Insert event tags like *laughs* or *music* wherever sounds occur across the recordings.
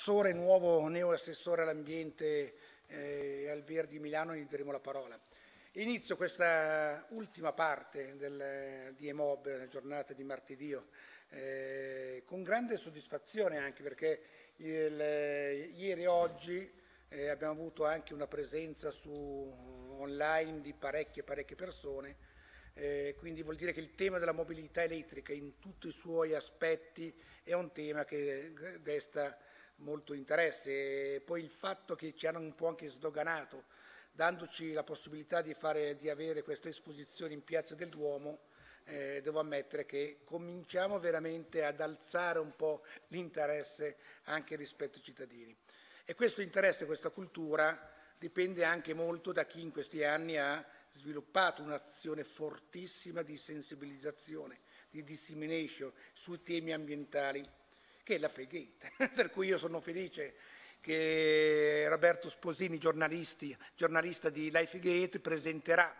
assessore, nuovo neoassessore all'ambiente eh, Albier di Milano, gli daremo la parola. Inizio questa ultima parte del, di EMOB, la giornata di martedì, eh, con grande soddisfazione anche perché il, ieri e oggi eh, abbiamo avuto anche una presenza su, online di parecchie parecchie persone, eh, quindi vuol dire che il tema della mobilità elettrica in tutti i suoi aspetti è un tema che desta molto interesse. Poi il fatto che ci hanno un po' anche sdoganato, dandoci la possibilità di, fare, di avere questa esposizione in Piazza del Duomo, eh, devo ammettere che cominciamo veramente ad alzare un po' l'interesse anche rispetto ai cittadini. E questo interesse, questa cultura dipende anche molto da chi in questi anni ha sviluppato un'azione fortissima di sensibilizzazione, di dissemination sui temi ambientali che è la Fregate, *laughs* per cui io sono felice che Roberto Sposini, giornalista di Life Gate, presenterà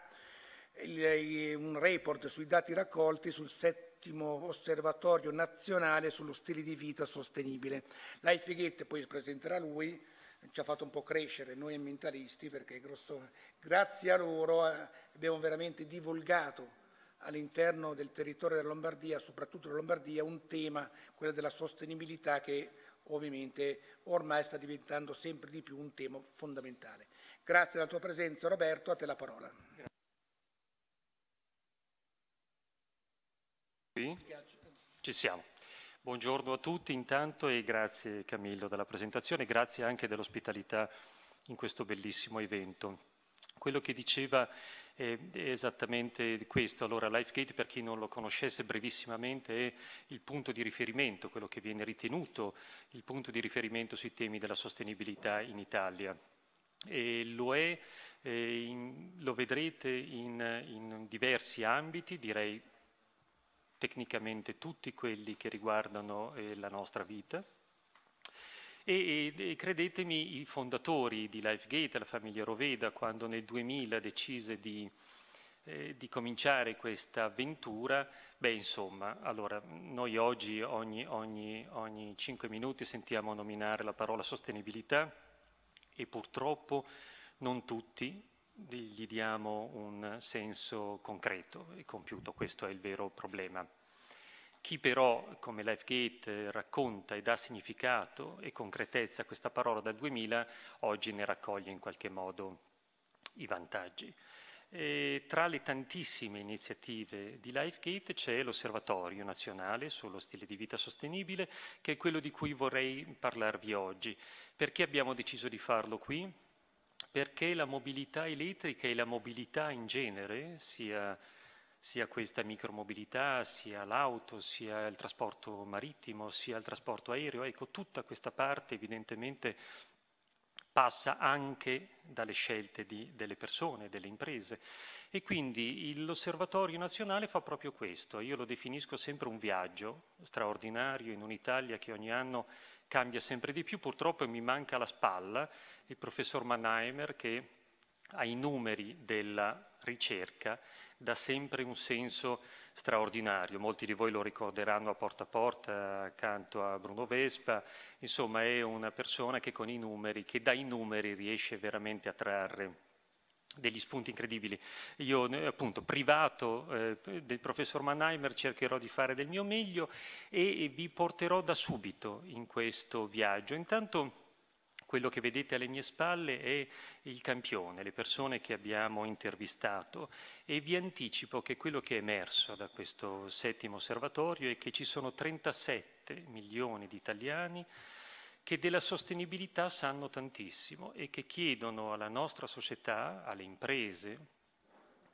un report sui dati raccolti sul settimo osservatorio nazionale sullo stile di vita sostenibile. Life Gate poi presenterà lui, ci ha fatto un po' crescere noi ambientalisti perché grosso, grazie a loro eh, abbiamo veramente divulgato all'interno del territorio della Lombardia, soprattutto della Lombardia, un tema, quello della sostenibilità che ovviamente ormai sta diventando sempre di più un tema fondamentale. Grazie alla tua presenza Roberto, a te la parola. Ci siamo. Buongiorno a tutti intanto e grazie Camillo della presentazione, grazie anche dell'ospitalità in questo bellissimo evento. Quello che diceva è, esattamente questo. Allora, LifeGate, per chi non lo conoscesse brevissimamente, è il punto di riferimento, quello che viene ritenuto il punto di riferimento sui temi della sostenibilità in Italia. E lo, è, eh, in, lo vedrete in, in diversi ambiti, direi tecnicamente tutti quelli che riguardano eh, la nostra vita, e, e, credetemi, i fondatori di LifeGate, la famiglia Roveda, quando nel 2000 decise di, eh, di cominciare questa avventura, beh insomma, allora noi oggi ogni, ogni, ogni 5 minuti sentiamo nominare la parola sostenibilità e purtroppo non tutti gli diamo un senso concreto e compiuto, questo è il vero problema. Chi però, come LifeGate, racconta e dà significato e concretezza a questa parola dal 2000, oggi ne raccoglie in qualche modo i vantaggi. E tra le tantissime iniziative di LifeGate c'è l'Osservatorio nazionale sullo stile di vita sostenibile, che è quello di cui vorrei parlarvi oggi. Perché abbiamo deciso di farlo qui? Perché la mobilità elettrica e la mobilità in genere, sia sia questa micromobilità, sia l'auto, sia il trasporto marittimo, sia il trasporto aereo. Ecco, tutta questa parte evidentemente passa anche dalle scelte di, delle persone, delle imprese. E quindi l'Osservatorio nazionale fa proprio questo. Io lo definisco sempre un viaggio straordinario in un'Italia che ogni anno cambia sempre di più. Purtroppo mi manca la spalla il professor Mannheimer che ha i numeri della ricerca dà sempre un senso straordinario. Molti di voi lo ricorderanno a porta a porta, accanto a Bruno Vespa. Insomma, è una persona che con i numeri, che dai numeri riesce veramente a trarre degli spunti incredibili. Io eh, appunto privato eh, del professor Mannheimer cercherò di fare del mio meglio e vi porterò da subito in questo viaggio. Intanto quello che vedete alle mie spalle è il campione, le persone che abbiamo intervistato e vi anticipo che quello che è emerso da questo settimo osservatorio è che ci sono 37 milioni di italiani che della sostenibilità sanno tantissimo e che chiedono alla nostra società, alle imprese,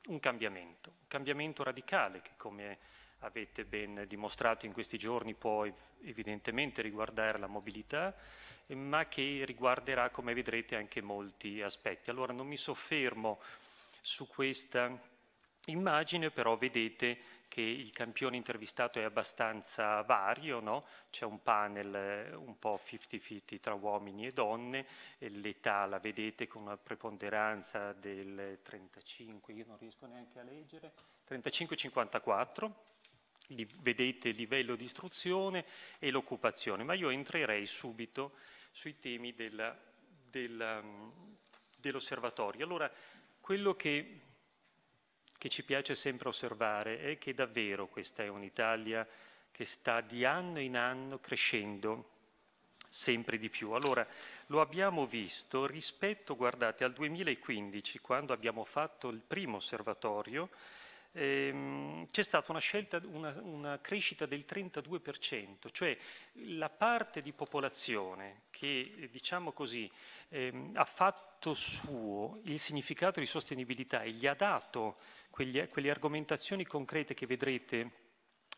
un cambiamento, un cambiamento radicale che come avete ben dimostrato in questi giorni può evidentemente riguardare la mobilità, ma che riguarderà, come vedrete, anche molti aspetti. Allora non mi soffermo su questa immagine, però vedete che il campione intervistato è abbastanza vario, no? c'è un panel eh, un po' 50-50 tra uomini e donne, l'età la vedete con una preponderanza del 35, io non riesco neanche a leggere, 35-54 vedete il livello di istruzione e l'occupazione, ma io entrerei subito sui temi um, dell'osservatorio. allora, quello che, che ci piace sempre osservare è che davvero questa è un'Italia che sta di anno in anno crescendo sempre di più. Allora, lo abbiamo visto rispetto, guardate, al 2015, quando abbiamo fatto il primo osservatorio, ehm, c'è stata una, scelta, una, una crescita del 32%, cioè la parte di popolazione che, eh, diciamo così, ehm, ha fatto suo il significato di sostenibilità e gli ha dato quegli, quelle argomentazioni concrete che vedrete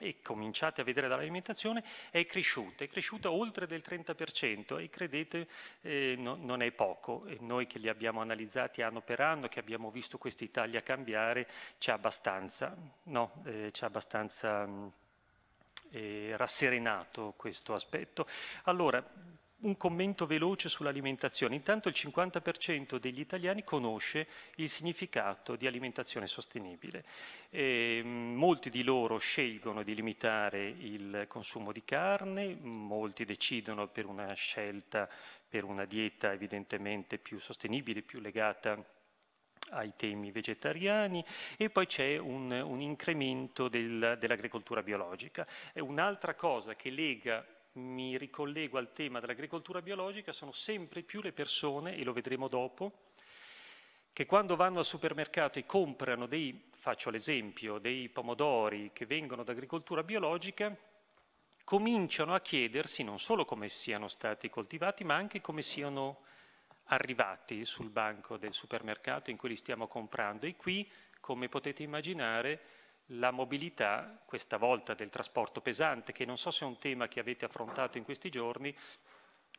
e cominciate a vedere dall'alimentazione, è cresciuta, è cresciuta oltre del 30% e credete eh, no, non è poco. E noi che li abbiamo analizzati anno per anno, che abbiamo visto questa Italia cambiare, c'è abbastanza, no, eh, c'è abbastanza... Mh, mm, eh, rasserenato questo aspetto. Allora, un commento veloce sull'alimentazione. Intanto il 50% degli italiani conosce il significato di alimentazione sostenibile. E, ehm, molti di loro scelgono di limitare il consumo di carne, molti decidono per una scelta, per una dieta evidentemente più sostenibile, più legata ai temi vegetariani e poi c'è un, un incremento del, dell'agricoltura biologica. È un'altra cosa che lega mi ricollego al tema dell'agricoltura biologica, sono sempre più le persone, e lo vedremo dopo, che quando vanno al supermercato e comprano dei, faccio l'esempio, dei pomodori che vengono da agricoltura biologica, cominciano a chiedersi non solo come siano stati coltivati, ma anche come siano arrivati sul banco del supermercato in cui li stiamo comprando. E qui, come potete immaginare, la mobilità, questa volta del trasporto pesante, che non so se è un tema che avete affrontato in questi giorni,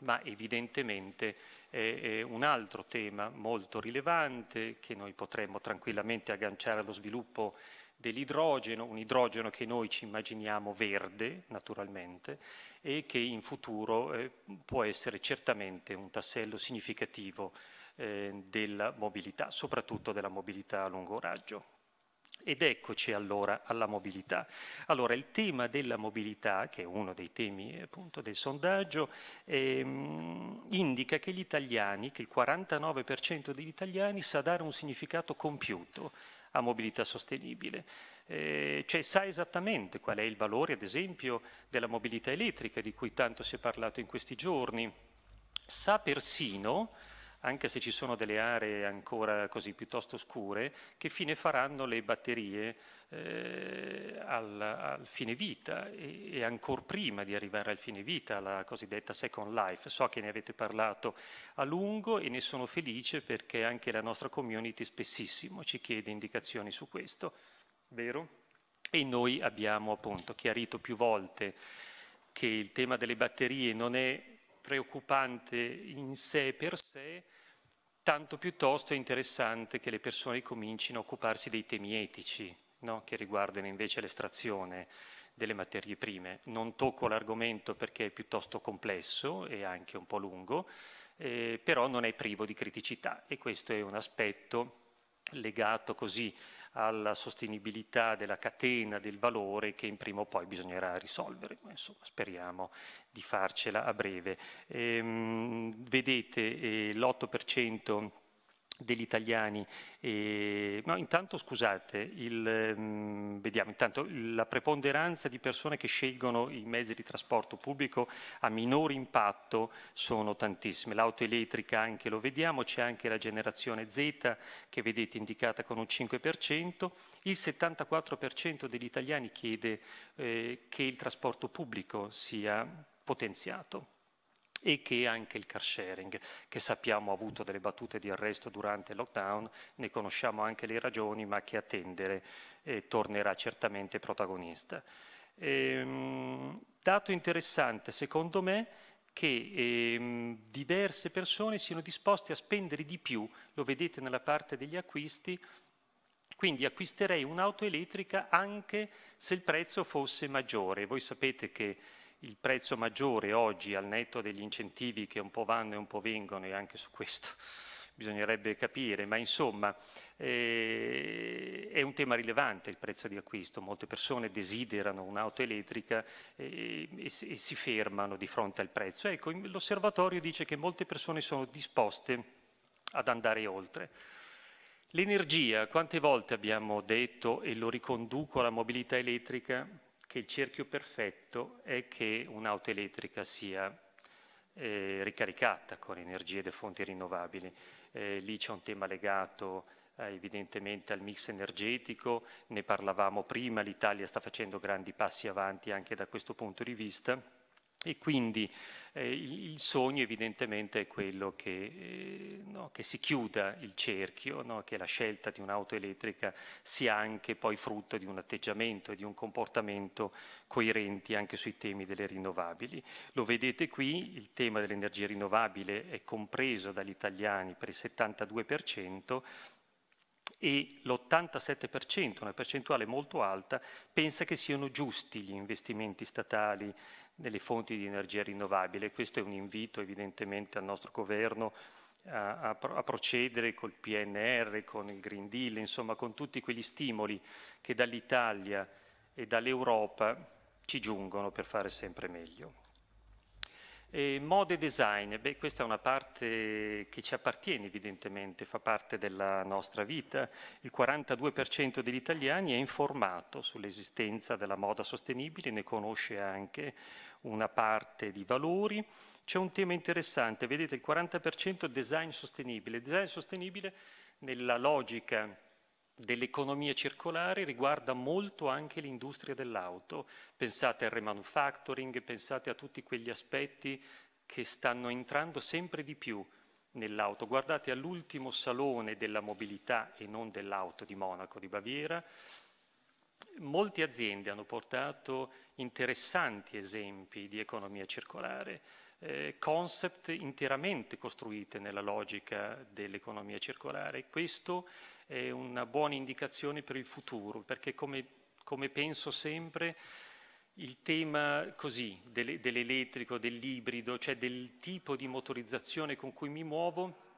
ma evidentemente è, un altro tema molto rilevante che noi potremmo tranquillamente agganciare allo sviluppo dell'idrogeno, un idrogeno che noi ci immaginiamo verde naturalmente e che in futuro eh, può essere certamente un tassello significativo eh, della mobilità, soprattutto della mobilità a lungo raggio. Ed eccoci allora alla mobilità. Allora, il tema della mobilità, che è uno dei temi eh, appunto del sondaggio, ehm, indica che gli italiani, che il 49% degli italiani sa dare un significato compiuto a mobilità sostenibile. Eh, cioè sa esattamente qual è il valore, ad esempio, della mobilità elettrica di cui tanto si è parlato in questi giorni. Sa persino anche se ci sono delle aree ancora così piuttosto scure, che fine faranno le batterie eh, al, al, fine vita e, e ancora prima di arrivare al fine vita, la cosiddetta second life. So che ne avete parlato a lungo e ne sono felice perché anche la nostra community spessissimo ci chiede indicazioni su questo, vero? E noi abbiamo appunto chiarito più volte che il tema delle batterie non è preoccupante in sé per sé, tanto piuttosto è interessante che le persone comincino a occuparsi dei temi etici, no? che riguardano invece l'estrazione delle materie prime. Non tocco l'argomento perché è piuttosto complesso e anche un po' lungo, eh, però non è privo di criticità e questo è un aspetto legato così alla sostenibilità della catena del valore che in prima o poi bisognerà risolvere. Insomma, speriamo di farcela a breve. Ehm, vedete eh, l'8% degli italiani. E, no, intanto scusate, il, ehm, vediamo, intanto la preponderanza di persone che scelgono i mezzi di trasporto pubblico a minore impatto sono tantissime. L'auto elettrica anche lo vediamo, c'è anche la generazione Z che vedete indicata con un 5%, il 74% degli italiani chiede eh, che il trasporto pubblico sia potenziato e che anche il car sharing, che sappiamo ha avuto delle battute di arresto durante il lockdown, ne conosciamo anche le ragioni, ma che attendere eh, tornerà certamente protagonista. Ehm, dato interessante, secondo me, che ehm, diverse persone siano disposte a spendere di più, lo vedete nella parte degli acquisti, quindi acquisterei un'auto elettrica anche se il prezzo fosse maggiore. Voi sapete che il prezzo maggiore oggi al netto degli incentivi che un po' vanno e un po' vengono e anche su questo *laughs* bisognerebbe capire, ma insomma eh, è un tema rilevante il prezzo di acquisto, molte persone desiderano un'auto elettrica eh, e, e, si fermano di fronte al prezzo. Ecco, l'osservatorio dice che molte persone sono disposte ad andare oltre. L'energia, quante volte abbiamo detto e lo riconduco alla mobilità elettrica, che il cerchio perfetto è che un'auto elettrica sia eh, ricaricata con energie da fonti rinnovabili. Eh, lì c'è un tema legato eh, evidentemente al mix energetico, ne parlavamo prima, l'Italia sta facendo grandi passi avanti anche da questo punto di vista e quindi eh, il, il, sogno evidentemente è quello che, eh, no, che si chiuda il cerchio, no, che la scelta di un'auto elettrica sia anche poi frutto di un atteggiamento e di un comportamento coerenti anche sui temi delle rinnovabili. Lo vedete qui, il tema dell'energia rinnovabile è compreso dagli italiani per il 72%, e l'87%, una percentuale molto alta, pensa che siano giusti gli investimenti statali delle fonti di energia rinnovabile. Questo è un invito evidentemente al nostro governo a, a, a, procedere col PNR, con il Green Deal, insomma con tutti quegli stimoli che dall'Italia e dall'Europa ci giungono per fare sempre meglio. E mode design, beh, questa è una parte che ci appartiene evidentemente, fa parte della nostra vita. Il 42% degli italiani è informato sull'esistenza della moda sostenibile, ne conosce anche una parte di valori. C'è un tema interessante, vedete il 40% design sostenibile. design sostenibile nella logica dell'economia circolare riguarda molto anche l'industria dell'auto. Pensate al remanufacturing, pensate a tutti quegli aspetti che stanno entrando sempre di più nell'auto. Guardate all'ultimo salone della mobilità e non dell'auto di Monaco, di Baviera, molte aziende hanno portato interessanti esempi di economia circolare, eh, concept interamente costruite nella logica dell'economia circolare. Questo è una buona indicazione per il futuro, perché come, come penso sempre il tema così, dell'elettrico, dell'ibrido, cioè del tipo di motorizzazione con cui mi muovo,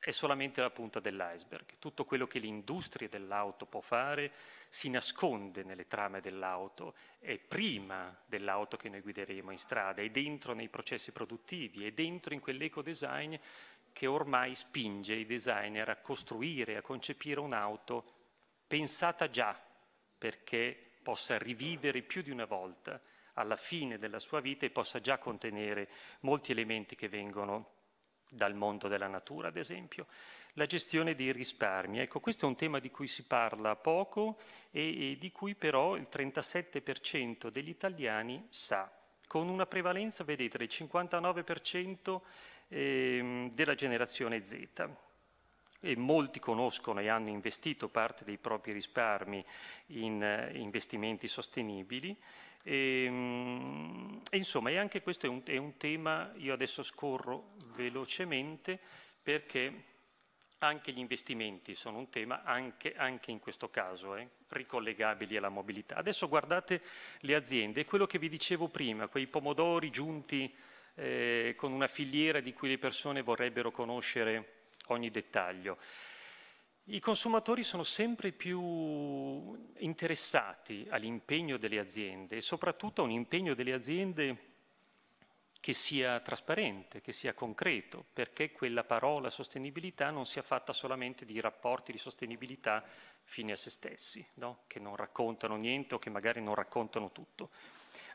è solamente la punta dell'iceberg. Tutto quello che l'industria dell'auto può fare si nasconde nelle trame dell'auto, è prima dell'auto che noi guideremo in strada, è dentro nei processi produttivi, è dentro in quell'eco design che ormai spinge i designer a costruire, a concepire un'auto pensata già perché possa rivivere più di una volta alla fine della sua vita e possa già contenere molti elementi che vengono dal mondo della natura, ad esempio, la gestione dei risparmi. Ecco, questo è un tema di cui si parla poco e, e di cui però il 37% degli italiani sa, con una prevalenza, vedete, del 59% Ehm, della generazione Z. E molti conoscono e hanno investito parte dei propri risparmi in eh, investimenti sostenibili. E, ehm, e, insomma, e anche questo è un, è un tema, io adesso scorro velocemente perché anche gli investimenti sono un tema, anche, anche in questo caso, eh, ricollegabili alla mobilità. Adesso guardate le aziende, quello che vi dicevo prima, quei pomodori giunti eh, con una filiera di cui le persone vorrebbero conoscere ogni dettaglio. I consumatori sono sempre più interessati all'impegno delle aziende e soprattutto a un impegno delle aziende che sia trasparente, che sia concreto, perché quella parola sostenibilità non sia fatta solamente di rapporti di sostenibilità fine a se stessi, no? che non raccontano niente o che magari non raccontano tutto.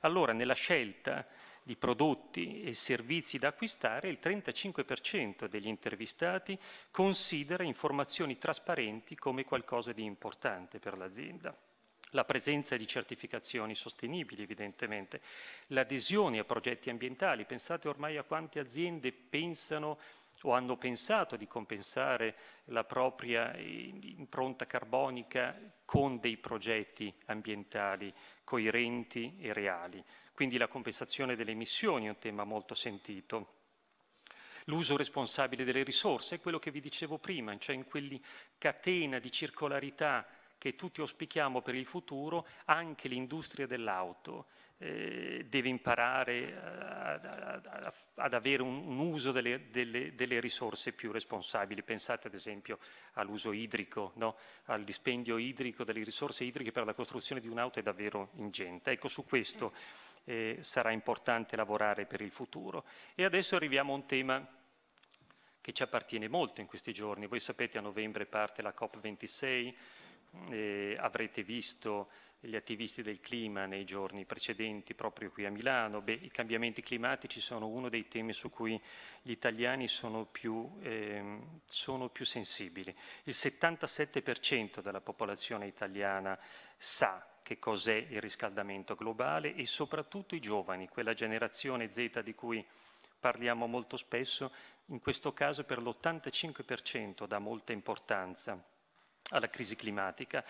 Allora, nella scelta di prodotti e servizi da acquistare, il 35% degli intervistati considera informazioni trasparenti come qualcosa di importante per l'azienda. La presenza di certificazioni sostenibili, evidentemente, l'adesione a progetti ambientali. Pensate ormai a quante aziende pensano o hanno pensato di compensare la propria eh, impronta carbonica con dei progetti ambientali coerenti e reali. Quindi la compensazione delle emissioni è un tema molto sentito. L'uso responsabile delle risorse è quello che vi dicevo prima, cioè in quella catena di circolarità che tutti auspichiamo per il futuro, anche l'industria dell'auto eh, deve imparare eh, ad, avere un, uso delle, delle, delle, risorse più responsabili. Pensate ad esempio all'uso idrico, no? al dispendio idrico delle risorse idriche per la costruzione di un'auto è davvero ingente. Ecco, su questo eh, sarà importante lavorare per il futuro. E adesso arriviamo a un tema che ci appartiene molto in questi giorni. Voi sapete a novembre parte la COP26, eh, avrete visto gli attivisti del clima nei giorni precedenti proprio qui a Milano. Beh, I cambiamenti climatici sono uno dei temi su cui gli italiani sono più, eh, sono più sensibili. Il 77% della popolazione italiana sa che cos'è il riscaldamento globale e soprattutto i giovani, quella generazione Z di cui parliamo molto spesso, in questo caso per l'85% dà molta importanza alla crisi climatica.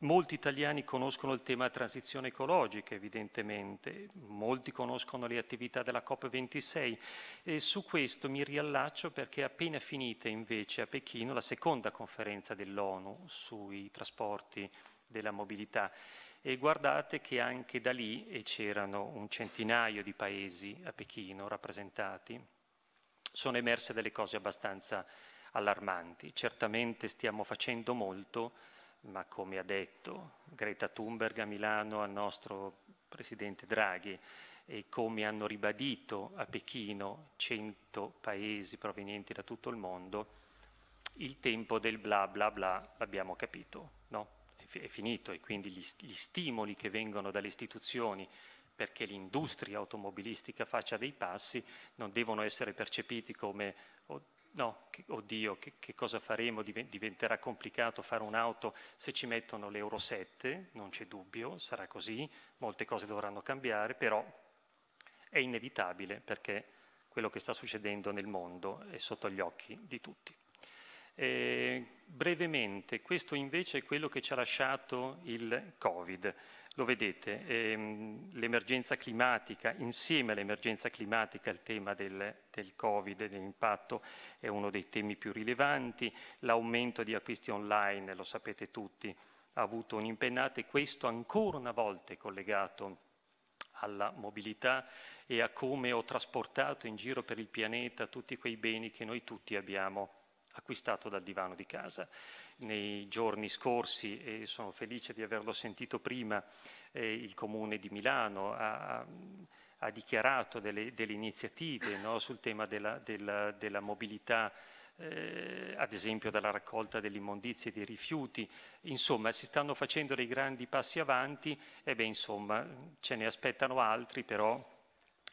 Molti italiani conoscono il tema transizione ecologica, evidentemente, molti conoscono le attività della COP26 e su questo mi riallaccio perché è appena finita invece a Pechino la seconda conferenza dell'ONU sui trasporti della mobilità e guardate che anche da lì, e eh, c'erano un centinaio di paesi a Pechino rappresentati, sono emerse delle cose abbastanza allarmanti. Certamente stiamo facendo molto, ma come ha detto Greta Thunberg a Milano al nostro Presidente Draghi, e come hanno ribadito a Pechino 100 paesi provenienti da tutto il mondo, il tempo del bla bla bla l'abbiamo capito, no? è finito e quindi gli, gli stimoli che vengono dalle istituzioni perché l'industria automobilistica faccia dei passi non devono essere percepiti come oh, no, che, oddio, che, che, cosa faremo, diventerà complicato fare un'auto se ci mettono l'Euro 7, non c'è dubbio, sarà così, molte cose dovranno cambiare, però è inevitabile perché quello che sta succedendo nel mondo è sotto gli occhi di tutti. Eh, brevemente, questo invece è quello che ci ha lasciato il Covid. Lo vedete, ehm, l'emergenza climatica, insieme all'emergenza climatica il tema del, del Covid e dell'impatto è uno dei temi più rilevanti, l'aumento di acquisti online, lo sapete tutti, ha avuto un'impennata e questo ancora una volta è collegato alla mobilità e a come ho trasportato in giro per il pianeta tutti quei beni che noi tutti abbiamo acquistato dal divano di casa. Nei giorni scorsi, e sono felice di averlo sentito prima, eh, il Comune di Milano ha, ha dichiarato delle, delle iniziative no, sul tema della, della, della mobilità eh, ad esempio dalla raccolta delle immondizie e dei rifiuti, insomma si stanno facendo dei grandi passi avanti e beh insomma ce ne aspettano altri però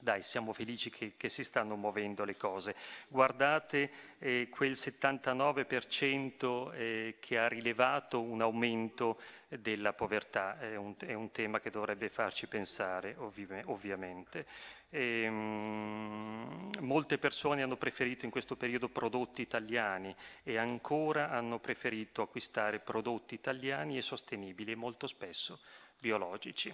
dai, siamo felici che, che si stanno muovendo le cose. Guardate eh, quel 79% eh, che ha rilevato un aumento della povertà, è un, è un tema che dovrebbe farci pensare ovvi ovviamente. E, ehm, mh, molte persone hanno preferito in questo periodo prodotti italiani e ancora hanno preferito acquistare prodotti italiani e sostenibili e molto spesso biologici.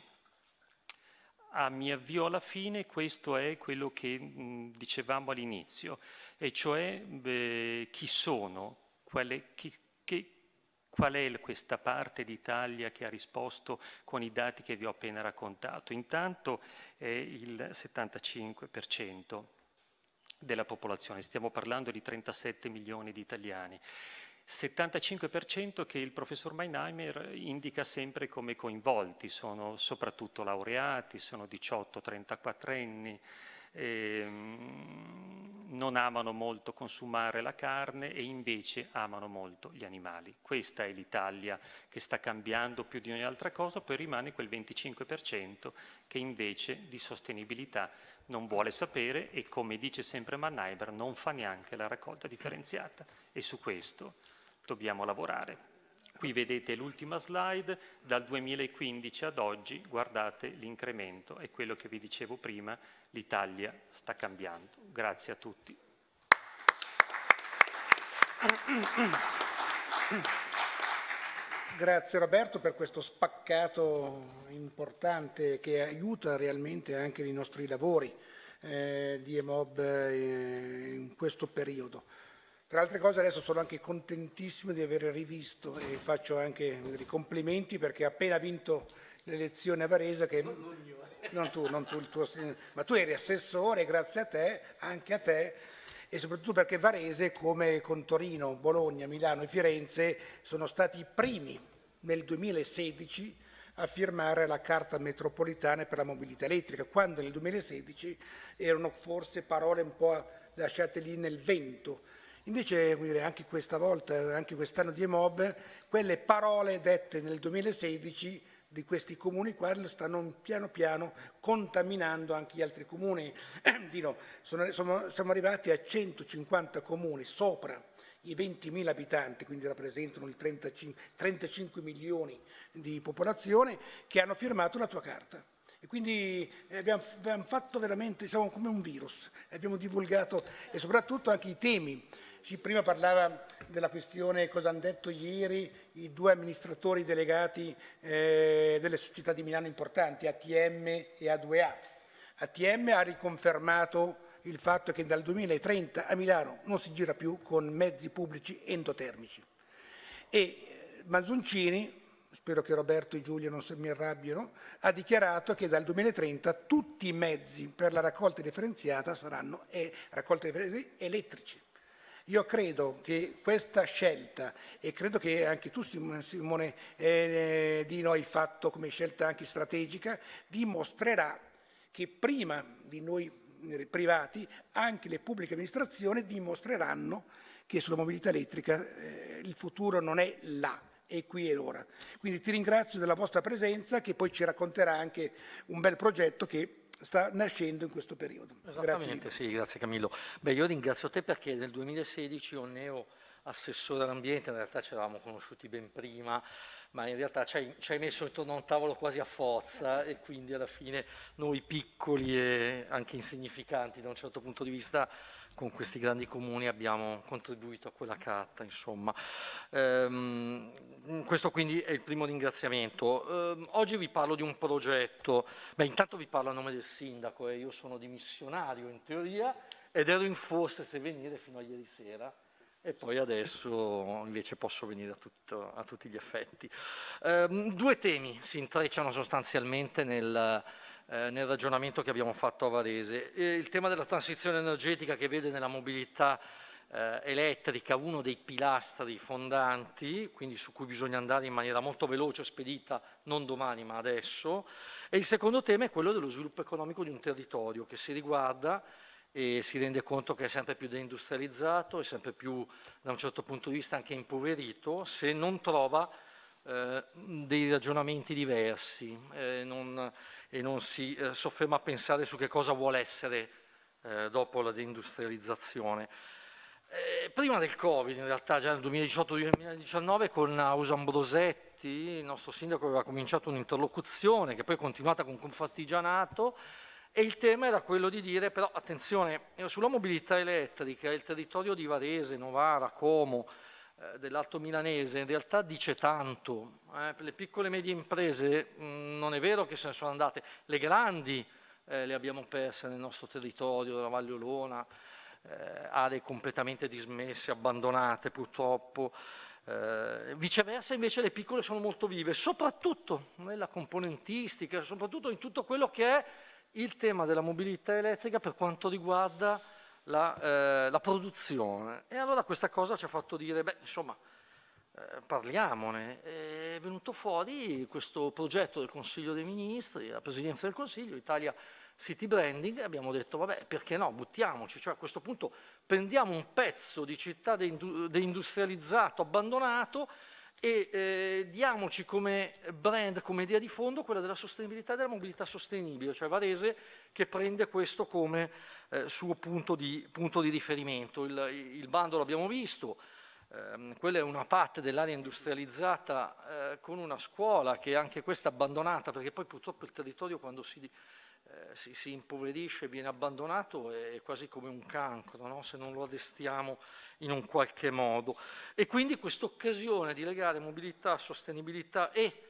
Ah, mi avvio alla fine, questo è quello che mh, dicevamo all'inizio, e cioè beh, chi sono, qual è, chi, che, qual è questa parte d'Italia che ha risposto con i dati che vi ho appena raccontato. Intanto è il 75% della popolazione, stiamo parlando di 37 milioni di italiani. 75% che il professor Meinheimer indica sempre come coinvolti, sono soprattutto laureati, sono 18-34 anni, ehm, non amano molto consumare la carne e invece amano molto gli animali. Questa è l'Italia che sta cambiando più di ogni altra cosa, poi rimane quel 25% che invece di sostenibilità non vuole sapere e come dice sempre Mannheimer non fa neanche la raccolta differenziata e su questo dobbiamo lavorare. Qui vedete l'ultima slide, dal 2015 ad oggi, guardate l'incremento, è quello che vi dicevo prima, l'Italia sta cambiando. Grazie a tutti. Grazie Roberto per questo spaccato importante che aiuta realmente anche i nostri lavori eh, di EMOB eh, in questo periodo. Tra altre cose adesso sono anche contentissimo di aver rivisto e faccio anche dei complimenti perché ha appena vinto l'elezione a Varese che... Non tu, eh. non tu, il tuo, ma tu eri assessore, grazie a te, anche a te, e soprattutto perché Varese, come con Torino, Bologna, Milano e Firenze, sono stati i primi nel 2016 a firmare la Carta Metropolitana per la Mobilità Elettrica, quando nel 2016 erano forse parole un po' lasciate lì nel vento, Invece dire, anche questa volta, anche quest'anno di Emob, quelle parole dette nel 2016 di questi comuni qua stanno piano piano contaminando anche gli altri comuni. *clears throat* Dino, sono, sono, siamo arrivati a 150 comuni sopra i 20.000 abitanti, quindi rappresentano i 35, 35 milioni di popolazione, che hanno firmato la tua carta. E quindi abbiamo, eh, abbiamo fatto veramente, siamo come un virus, abbiamo divulgato e soprattutto anche i temi ci prima parlava della questione cosa hanno detto ieri i due amministratori delegati eh, delle società di Milano importanti, ATM e A2A. ATM ha riconfermato il fatto che dal 2030 a Milano non si gira più con mezzi pubblici endotermici. E eh, Manzoncini, spero che Roberto e Giulia non mi arrabbiano, ha dichiarato che dal 2030 tutti i mezzi per la raccolta differenziata saranno eh, raccolta differenziata elettrici. Io credo che questa scelta, e credo che anche tu Simone eh, eh, Dino hai fatto come scelta anche strategica, dimostrerà che prima di noi eh, privati anche le pubbliche amministrazioni dimostreranno che sulla mobilità elettrica eh, il futuro non è là, e qui ed ora. Quindi ti ringrazio della vostra presenza che poi ci racconterà anche un bel progetto che sta nascendo in questo periodo. Esattamente, grazie. sì, grazie Camillo. Beh, io ringrazio te perché nel 2016 io neo assessore all'ambiente, in realtà ci eravamo conosciuti ben prima, ma in realtà ci hai, ci hai, messo intorno a un tavolo quasi a forza e quindi alla fine noi piccoli e anche insignificanti da un certo punto di vista con questi grandi comuni abbiamo contribuito a quella carta. Ehm, questo quindi è il primo ringraziamento. Ehm, oggi vi parlo di un progetto, beh intanto vi parlo a nome del sindaco, eh, io sono dimissionario in teoria ed ero in forse se venire fino a ieri sera e poi adesso invece posso venire a, tutto, a tutti gli effetti. Ehm, due temi si intrecciano sostanzialmente nel eh, nel ragionamento che abbiamo fatto a Varese. E il tema della transizione energetica che vede nella mobilità eh, elettrica uno dei pilastri fondanti, quindi su cui bisogna andare in maniera molto veloce e spedita, non domani ma adesso. E il secondo tema è quello dello sviluppo economico di un territorio che si riguarda e si rende conto che è sempre più deindustrializzato e sempre più, da un certo punto di vista, anche impoverito, se non trova eh, dei ragionamenti diversi eh, non, e non si eh, sofferma a pensare su che cosa vuole essere eh, dopo la deindustrializzazione. Eh, prima del Covid, in realtà già nel 2018-2019, con Ausa Ambrosetti, il nostro sindaco aveva cominciato un'interlocuzione che poi è continuata con Confartigianato e il tema era quello di dire però attenzione sulla mobilità elettrica il territorio di Varese, Novara, Como, eh, dell'Alto Milanese in realtà dice tanto. Eh, per le piccole e medie imprese mh, mm, non è vero che se ne sono andate, le grandi eh, le abbiamo perse nel nostro territorio, la Valle Olona, eh, aree completamente dismesse, abbandonate purtroppo. Eh. viceversa invece le piccole sono molto vive, soprattutto nella componentistica, soprattutto in tutto quello che è il tema della mobilità elettrica per quanto riguarda la, eh, la, produzione. E allora questa cosa ci ha fatto dire, beh, insomma, eh, parliamone. È venuto fuori questo progetto del Consiglio dei Ministri, la Presidenza del Consiglio, Italia City Branding, abbiamo detto, vabbè, perché no, buttiamoci. Cioè a questo punto prendiamo un pezzo di città deindustrializzato, abbandonato, e eh, diamoci come brand, come idea di fondo, quella della sostenibilità e della mobilità sostenibile, cioè Varese che prende questo come eh, suo punto di, punto di riferimento. Il, il, bando l'abbiamo visto, eh, quella è una parte dell'area industrializzata eh, con una scuola che è anche questa abbandonata, perché poi purtroppo il territorio quando si, eh, si, si impoverisce viene abbandonato è quasi come un cancro, no? se non lo adestiamo in un qualche modo. E quindi questa occasione di legare mobilità, sostenibilità e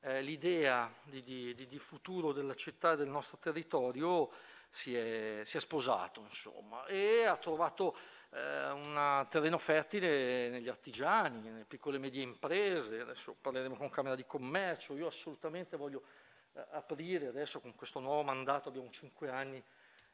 eh, l'idea di, di, di, futuro della città e del nostro territorio si è, si è sposato, insomma, e ha trovato eh, un terreno fertile negli artigiani, nelle piccole e medie imprese, adesso parleremo con Camera di Commercio, io assolutamente voglio eh, aprire adesso con questo nuovo mandato, abbiamo cinque anni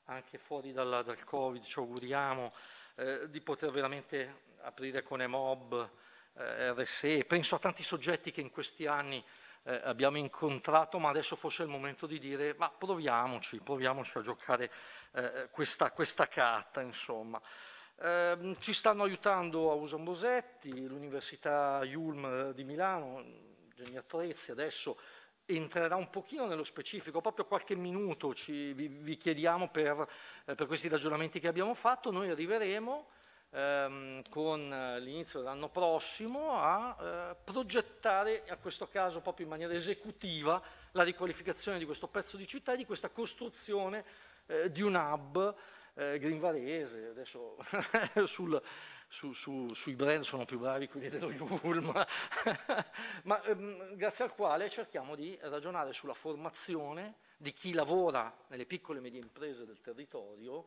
anche fuori dal, dal Covid, ci auguriamo eh, di poter veramente aprire con EMOB, eh, RSE, penso a tanti soggetti che in questi anni eh, abbiamo incontrato, ma adesso forse è il momento di dire ma proviamoci, proviamoci a giocare eh, questa, questa, carta, insomma. Eh, ci stanno aiutando Ausan Bosetti, l'Università Ulm di Milano, Genia Trezzi adesso entrerà un pochino nello specifico, proprio qualche minuto ci, vi, vi, chiediamo per, eh, per questi ragionamenti che abbiamo fatto, noi arriveremo ehm, con eh, l'inizio dell'anno prossimo a eh, progettare, a questo caso proprio in maniera esecutiva, la riqualificazione di questo pezzo di città e di questa costruzione eh, di un hub eh, grinvarese, adesso *laughs* sul, su, su, sui brand sono più bravi quelli dello Yul, ma, *laughs* ma ehm, grazie al quale cerchiamo di ragionare sulla formazione di chi lavora nelle piccole e medie imprese del territorio,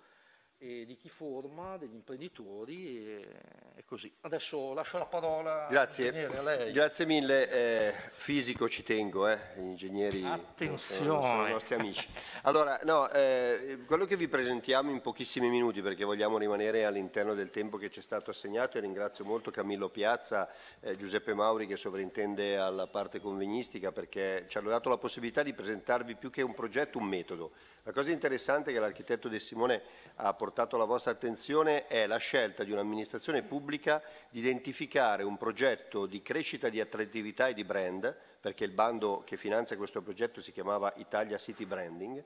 di chi forma, degli imprenditori e, e, così. Adesso lascio la parola Grazie. a lei. Grazie mille, eh, fisico ci tengo, eh. gli ingegneri eh, Attenzione. Sono, sono i nostri amici. Allora, no, eh, quello che vi presentiamo in pochissimi minuti, perché vogliamo rimanere all'interno del tempo che ci è stato assegnato e ringrazio molto Camillo Piazza, eh, Giuseppe Mauri che sovrintende alla parte convegnistica perché ci hanno dato la possibilità di presentarvi più che un progetto, un metodo. La cosa interessante che l'architetto De Simone ha portato portato alla vostra attenzione è la scelta di un'amministrazione pubblica di identificare un progetto di crescita di attrattività e di brand, perché il bando che finanzia questo progetto si chiamava Italia City Branding,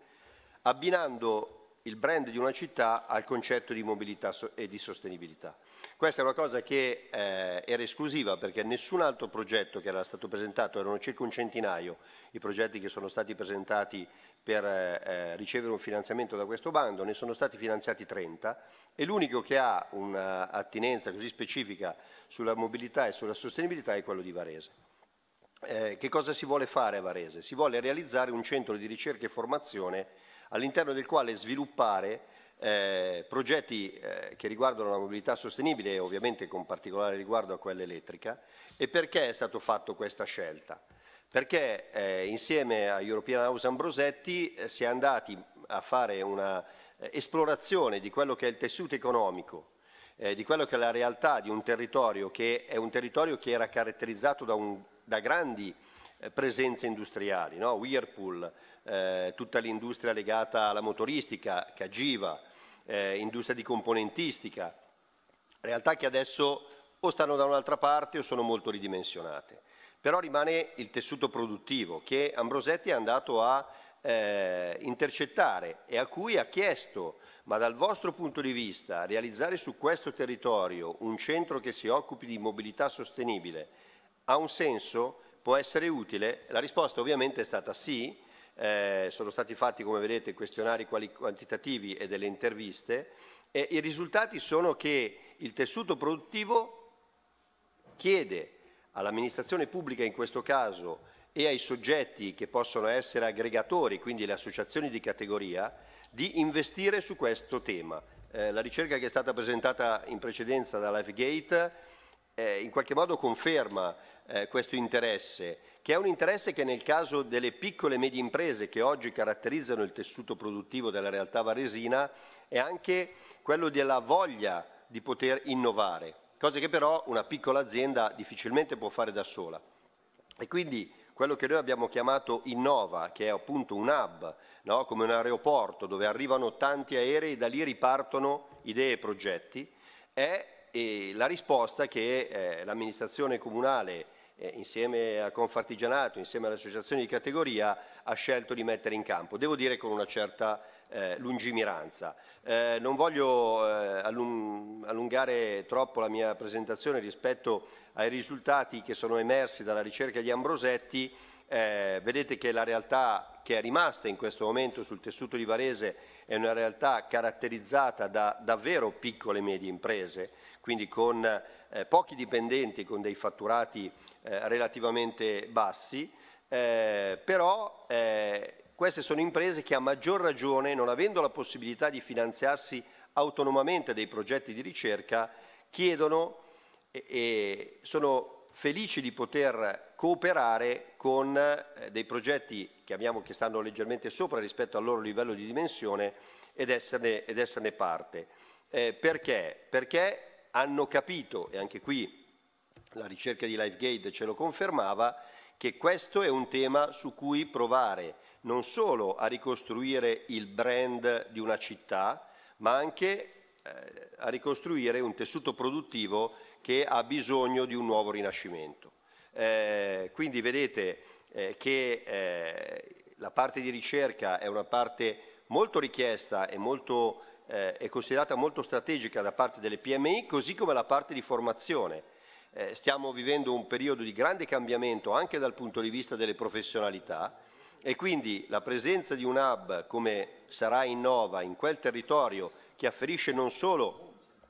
abbinando il brand di una città al concetto di mobilità e di sostenibilità. Questa è una cosa che eh, era esclusiva perché nessun altro progetto che era stato presentato, erano circa un centinaio i progetti che sono stati presentati per eh, eh, ricevere un finanziamento da questo bando, ne sono stati finanziati 30 e l'unico che ha un'attinenza così specifica sulla mobilità e sulla sostenibilità è quello di Varese. Eh, che cosa si vuole fare a Varese? Si vuole realizzare un centro di ricerca e formazione all'interno del quale sviluppare eh, progetti eh, che riguardano la mobilità sostenibile e ovviamente con particolare riguardo a quella elettrica e perché è stata fatta questa scelta? perché eh, insieme a European House Ambrosetti eh, si è andati a fare una eh, di quello che è il tessuto economico, eh, di quello che è la realtà di un territorio che è un territorio che era caratterizzato da, un, da grandi eh, presenze industriali, no? Whirlpool, eh, tutta l'industria legata alla motoristica, Cagiva, industria di componentistica, realtà che adesso o stanno da un'altra parte o sono molto ridimensionate. Però rimane il tessuto produttivo che Ambrosetti è andato a eh, intercettare e a cui ha chiesto, ma dal vostro punto di vista, realizzare su questo territorio un centro che si occupi di mobilità sostenibile ha un senso? Può essere utile? La risposta ovviamente è stata sì, eh, sono stati fatti come vedete questionari quantitativi e delle interviste e i risultati sono che il tessuto produttivo chiede all'amministrazione pubblica in questo caso e ai soggetti che possono essere aggregatori, quindi le associazioni di categoria, di investire su questo tema. Eh, la ricerca che è stata presentata in precedenza da LifeGate eh, in qualche modo conferma eh, questo interesse, che è un interesse che nel caso delle piccole e medie imprese che oggi caratterizzano il tessuto produttivo della realtà varesina è anche quello della voglia di poter innovare cose che però una piccola azienda difficilmente può fare da sola. E quindi quello che noi abbiamo chiamato Innova, che è appunto un hub, no? come un aeroporto dove arrivano tanti aerei e da lì ripartono idee e progetti, è eh, la risposta che eh, l'amministrazione comunale eh, insieme a Confartigianato, insieme alle associazioni di categoria, ha scelto di mettere in campo. Devo dire con una certa eh, lungimiranza. Eh, non voglio eh, allung allungare troppo la mia presentazione rispetto ai risultati che sono emersi dalla ricerca di Ambrosetti. Eh, vedete che la realtà che è rimasta in questo momento sul tessuto di Varese è una realtà caratterizzata da davvero piccole e medie imprese, quindi con eh, pochi dipendenti, con dei fatturati eh, relativamente bassi, eh, però eh, queste sono imprese che a maggior ragione, non avendo la possibilità di finanziarsi autonomamente dei progetti di ricerca, chiedono e, sono felici di poter cooperare con eh, dei progetti chiamiamo, che stanno leggermente sopra rispetto al loro livello di dimensione ed esserne, ed esserne parte. Eh, perché? Perché hanno capito, e anche qui la ricerca di LifeGate ce lo confermava, che questo è un tema su cui provare non solo a ricostruire il brand di una città, ma anche eh, a ricostruire un tessuto produttivo che ha bisogno di un nuovo rinascimento. Eh, quindi vedete eh, che eh, la parte di ricerca è una parte molto richiesta e molto, eh, è considerata molto strategica da parte delle PMI, così come la parte di formazione. Eh, stiamo vivendo un periodo di grande cambiamento anche dal punto di vista delle professionalità e quindi la presenza di un hub come sarà Innova in quel territorio che afferisce non solo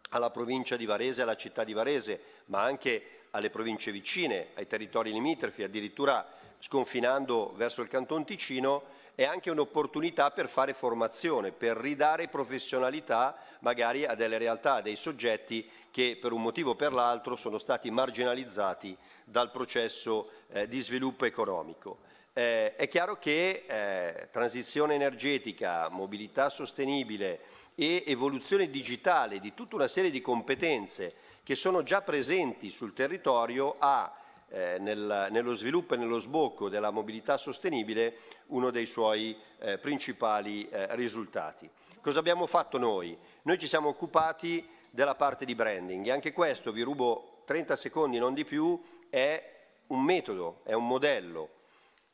alla provincia di Varese, alla città di Varese, ma anche alle province vicine, ai territori limitrofi, addirittura sconfinando verso il Canton Ticino, è anche un'opportunità per fare formazione, per ridare professionalità magari a delle realtà, a dei soggetti che per un motivo o per l'altro sono stati marginalizzati dal processo eh, di sviluppo economico. Eh, è chiaro che eh, transizione energetica, mobilità sostenibile e evoluzione digitale di tutta una serie di competenze che sono già presenti sul territorio ha eh, nel, nello sviluppo e nello sbocco della mobilità sostenibile uno dei suoi eh, principali eh, risultati. Cosa abbiamo fatto noi? Noi ci siamo occupati della parte di branding e anche questo, vi rubo 30 secondi non di più, è un metodo, è un modello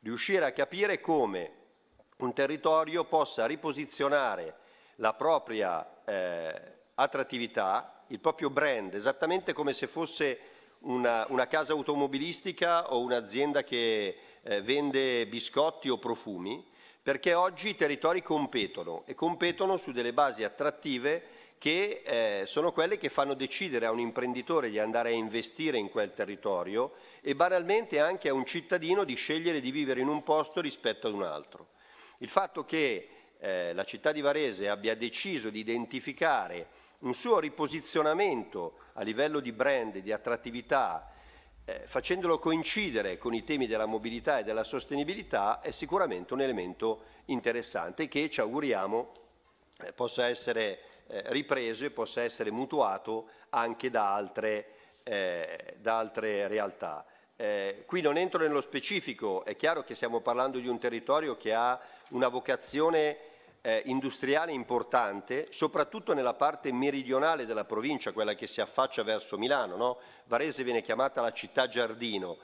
riuscire a capire come un territorio possa riposizionare la propria eh, attrattività, il proprio brand, esattamente come se fosse una, una casa automobilistica o un'azienda che eh, vende biscotti o profumi, perché oggi i territori competono e competono su delle basi attrattive che eh, sono quelle che fanno decidere a un imprenditore di andare a investire in quel territorio e banalmente anche a un cittadino di scegliere di vivere in un posto rispetto ad un altro. Il fatto che eh, la città di Varese abbia deciso di identificare un suo riposizionamento a livello di brand, di attrattività, eh, facendolo coincidere con i temi della mobilità e della sostenibilità è sicuramente un elemento interessante che ci auguriamo eh, possa essere eh, ripreso e possa essere mutuato anche da altre, eh, da altre realtà. Eh, qui non entro nello specifico, è chiaro che stiamo parlando di un territorio che ha una vocazione eh, industriale importante, soprattutto nella parte meridionale della provincia, quella che si affaccia verso Milano. No? Varese viene chiamata la città giardino,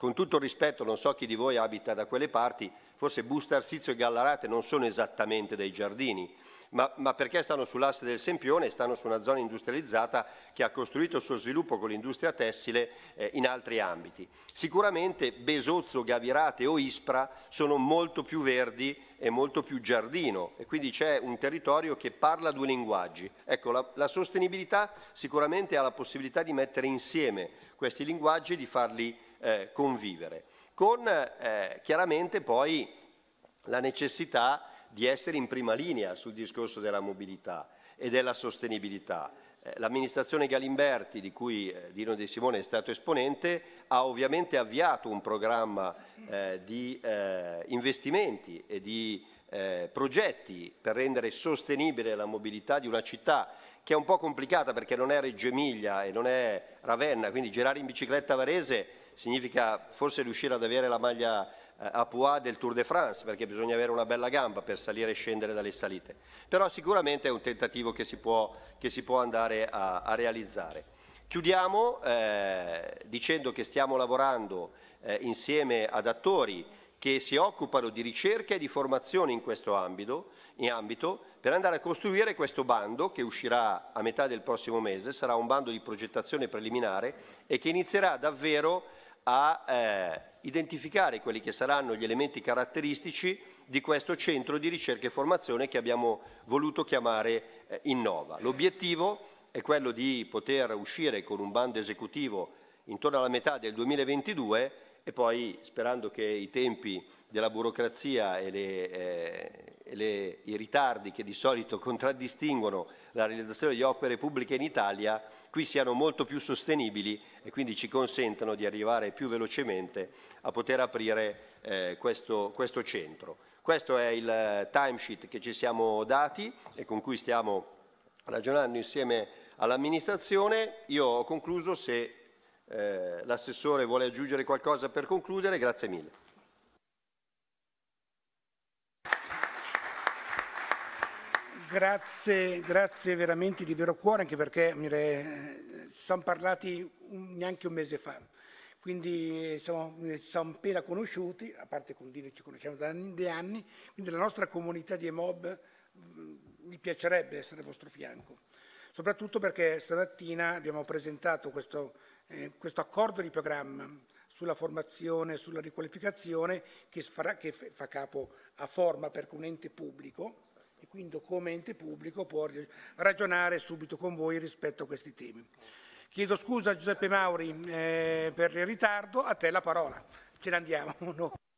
con tutto il rispetto, non so chi di voi abita da quelle parti, forse Busta Arsizio e Gallarate non sono esattamente dei giardini, ma, ma perché stanno sull'asse del Sempione e stanno su una zona industrializzata che ha costruito il suo sviluppo con l'industria tessile eh, in altri ambiti. Sicuramente Besozzo, Gavirate o Ispra sono molto più verdi e molto più giardino e quindi c'è un territorio che parla due linguaggi. Ecco, la, la sostenibilità sicuramente ha la possibilità di mettere insieme questi linguaggi e di farli eh, convivere, con eh, chiaramente poi la necessità di essere in prima linea sul discorso della mobilità e della sostenibilità. Eh, l'amministrazione Galimberti, di cui eh, Dino De Simone è stato esponente, ha ovviamente avviato un programma eh, di eh, investimenti e di eh, progetti per rendere sostenibile la mobilità di una città che è un po' complicata perché non è Reggio Emilia e non è Ravenna, quindi girare in bicicletta a Varese significa forse riuscire ad avere la maglia eh, a pois del Tour de France, perché bisogna avere una bella gamba per salire e scendere dalle salite. Però sicuramente è un tentativo che si può, che si può andare a, a, realizzare. Chiudiamo eh, dicendo che stiamo lavorando eh, insieme ad attori che si occupano di ricerca e di formazione in questo ambito, in ambito, per andare a costruire questo bando che uscirà a metà del prossimo mese, sarà un bando di progettazione preliminare e che inizierà davvero a eh, identificare quelli che saranno gli elementi caratteristici di questo centro di ricerca e formazione che abbiamo voluto chiamare eh, Innova. L'obiettivo è quello di poter uscire con un bando esecutivo intorno alla metà del 2022 e poi sperando che i tempi della burocrazia e, le, eh, e le, i ritardi che di solito contraddistinguono la realizzazione di opere pubbliche in Italia, qui siano molto più sostenibili e quindi ci consentano di arrivare più velocemente a poter aprire eh, questo, questo centro. Questo è il eh, timesheet che ci siamo dati e con cui stiamo ragionando insieme all'amministrazione. Io ho concluso, se eh, l'assessore vuole aggiungere qualcosa per concludere, grazie mille. Grazie, grazie veramente di vero cuore, anche perché ci siamo parlati un, neanche un mese fa, quindi siamo, siamo appena conosciuti, a parte con Dino ci conosciamo da anni, anni, quindi la nostra comunità di EMOB mi mm, piacerebbe essere al vostro fianco, soprattutto perché stamattina abbiamo presentato questo, eh, questo accordo di programma sulla formazione, sulla riqualificazione che, farà, che fa capo a forma per un ente pubblico, e quindi come ente pubblico può ragionare subito con voi rispetto a questi temi. Chiedo scusa a Giuseppe Mauri eh, per il ritardo, a te la parola. Ce ne andiamo. *laughs* No.